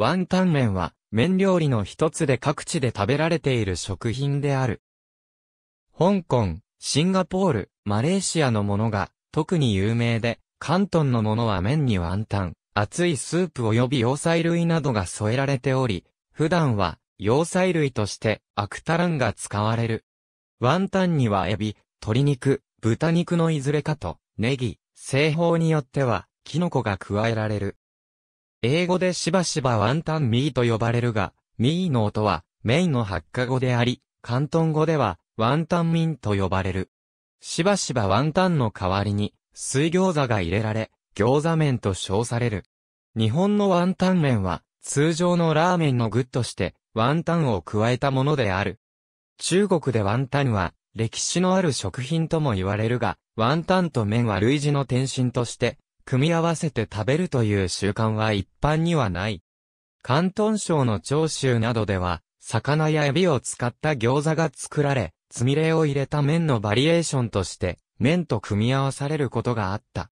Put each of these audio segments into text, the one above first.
ワンタン麺は、麺料理の一つで各地で食べられている食品である。香港、シンガポール、マレーシアのものが、特に有名で、関東のものは麺にワンタン、熱いスープ及び洋菜類などが添えられており、普段は、洋菜類として、アクタランが使われる。ワンタンにはエビ、鶏肉、豚肉のいずれかと、ネギ、製法によっては、キノコが加えられる。英語でしばしばワンタンミーと呼ばれるが、ミーの音は、メイの発火語であり、広東語では、ワンタンミンと呼ばれる。しばしばワンタンの代わりに、水餃子が入れられ、餃子麺と称される。日本のワンタン麺は、通常のラーメンの具として、ワンタンを加えたものである。中国でワンタンは、歴史のある食品とも言われるが、ワンタンと麺は類似の転身として、組み合わせて食べるという習慣は一般にはない。広東省の長州などでは、魚やエビを使った餃子が作られ、つみれを入れた麺のバリエーションとして、麺と組み合わされることがあった。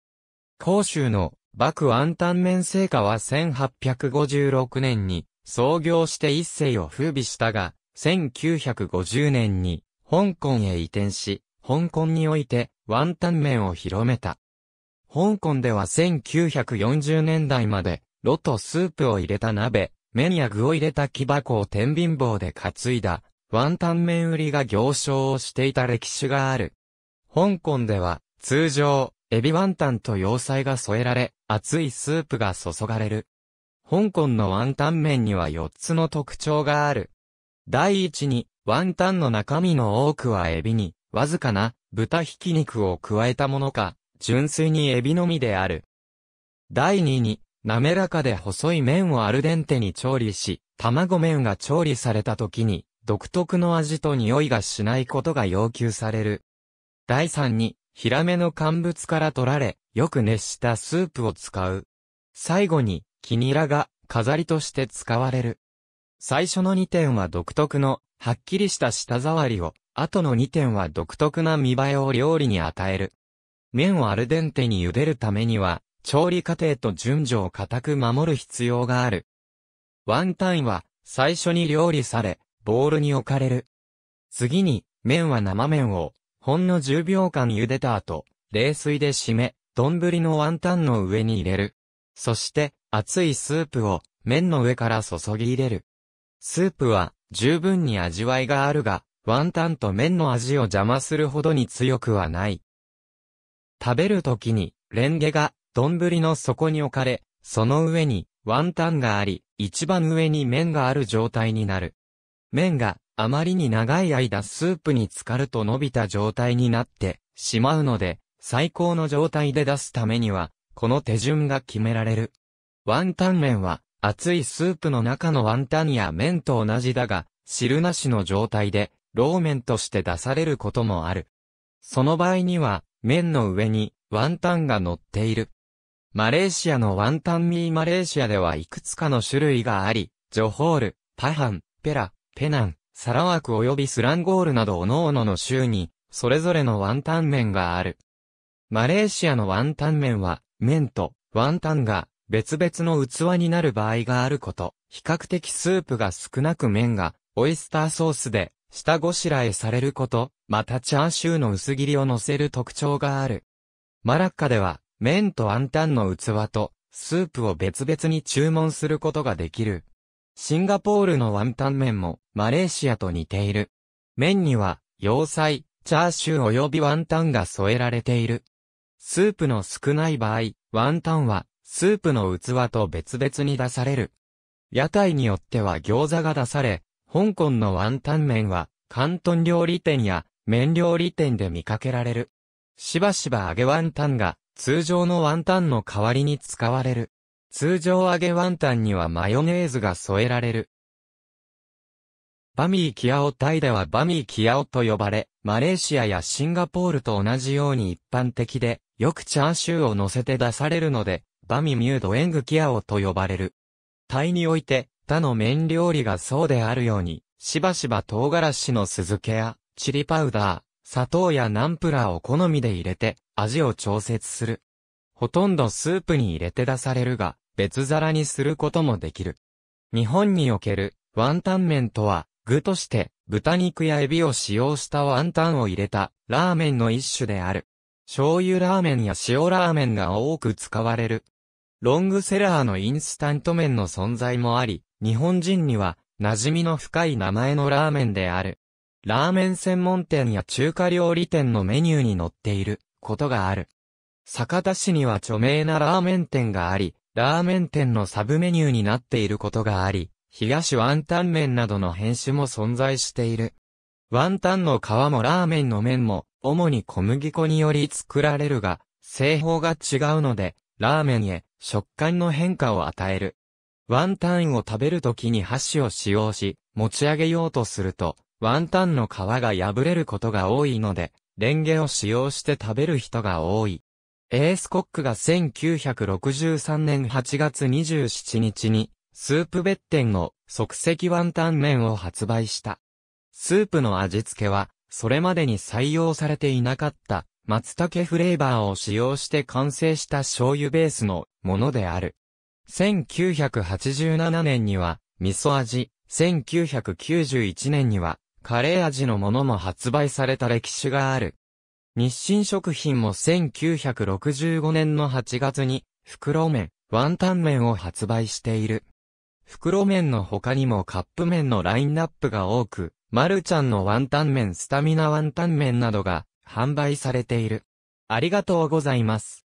広州の幕安丹麺製菓は1856年に創業して一世を風靡したが、1950年に香港へ移転し、香港においてワンタン麺を広めた。香港では1940年代まで、炉とスープを入れた鍋、麺や具を入れた木箱を天秤棒で担いだ、ワンタン麺売りが行商をしていた歴史がある。香港では、通常、エビワンタンと要塞が添えられ、熱いスープが注がれる。香港のワンタン麺には4つの特徴がある。第一に、ワンタンの中身の多くはエビに、わずかな豚ひき肉を加えたものか、純粋にエビのみである。第2に、滑らかで細い麺をアルデンテに調理し、卵麺が調理された時に、独特の味と匂いがしないことが要求される。第3に、ヒラメの乾物から取られ、よく熱したスープを使う。最後に、キニラが飾りとして使われる。最初の2点は独特の、はっきりした舌触りを、後の2点は独特な見栄えを料理に与える。麺をアルデンテに茹でるためには、調理過程と順序を固く守る必要がある。ワンタンは、最初に料理され、ボウルに置かれる。次に、麺は生麺を、ほんの10秒間茹でた後、冷水で締め、丼のワンタンの上に入れる。そして、熱いスープを、麺の上から注ぎ入れる。スープは、十分に味わいがあるが、ワンタンと麺の味を邪魔するほどに強くはない。食べるときに、レンゲが、丼の底に置かれ、その上に、ワンタンがあり、一番上に麺がある状態になる。麺が、あまりに長い間スープに浸かると伸びた状態になってしまうので、最高の状態で出すためには、この手順が決められる。ワンタン麺は、熱いスープの中のワンタンや麺と同じだが、汁なしの状態で、ローメンとして出されることもある。その場合には、麺の上にワンタンが乗っている。マレーシアのワンタンミーマレーシアではいくつかの種類があり、ジョホール、パハン、ペラ、ペナン、サラワク及びスランゴールなど各々の州に、それぞれのワンタン麺がある。マレーシアのワンタン麺は、麺とワンタンが別々の器になる場合があること、比較的スープが少なく麺がオイスターソースで下ごしらえされること、またチャーシューの薄切りを乗せる特徴がある。マラッカでは、麺とアンタンの器と、スープを別々に注文することができる。シンガポールのワンタン麺も、マレーシアと似ている。麺には、要塞、チャーシュー及びワンタンが添えられている。スープの少ない場合、ワンタンは、スープの器と別々に出される。屋台によっては餃子が出され、香港のワンタン麺は、広東料理店や麺料理店で見かけられる。しばしば揚げワンタンが通常のワンタンの代わりに使われる。通常揚げワンタンにはマヨネーズが添えられる。バミーキアオタイではバミーキアオと呼ばれ、マレーシアやシンガポールと同じように一般的で、よくチャーシューを乗せて出されるので、バミミュードエングキアオと呼ばれる。タイにおいて、他の麺料理がそうであるように、しばしば唐辛子の酢漬けや、チリパウダー、砂糖やナンプラーを好みで入れて、味を調節する。ほとんどスープに入れて出されるが、別皿にすることもできる。日本におけるワンタン麺とは、具として豚肉やエビを使用したワンタンを入れたラーメンの一種である。醤油ラーメンや塩ラーメンが多く使われる。ロングセラーのインスタント麺の存在もあり、日本人には馴染みの深い名前のラーメンである。ラーメン専門店や中華料理店のメニューに載っていることがある。酒田市には著名なラーメン店があり、ラーメン店のサブメニューになっていることがあり、東ワンタン麺などの編集も存在している。ワンタンの皮もラーメンの麺も、主に小麦粉により作られるが、製法が違うので、ラーメンへ食感の変化を与える。ワンタンを食べるときに箸を使用し、持ち上げようとすると、ワンタンの皮が破れることが多いので、レンゲを使用して食べる人が多い。エースコックが1963年8月27日に、スープ別店の即席ワンタン麺を発売した。スープの味付けは、それまでに採用されていなかった松茸フレーバーを使用して完成した醤油ベースのものである。1987年には味噌味、1991年にはカレー味のものも発売された歴史がある。日清食品も1965年の8月に、袋麺、ワンタン麺を発売している。袋麺の他にもカップ麺のラインナップが多く、マルちゃんのワンタン麺スタミナワンタン麺などが販売されている。ありがとうございます。